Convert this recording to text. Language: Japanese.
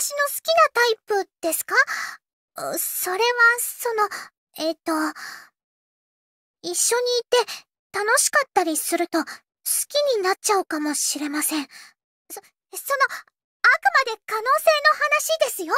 私の好きなタイプですかそれは、その、えっ、ー、と、一緒にいて楽しかったりすると好きになっちゃうかもしれません。そ、その、あくまで可能性の話ですよ。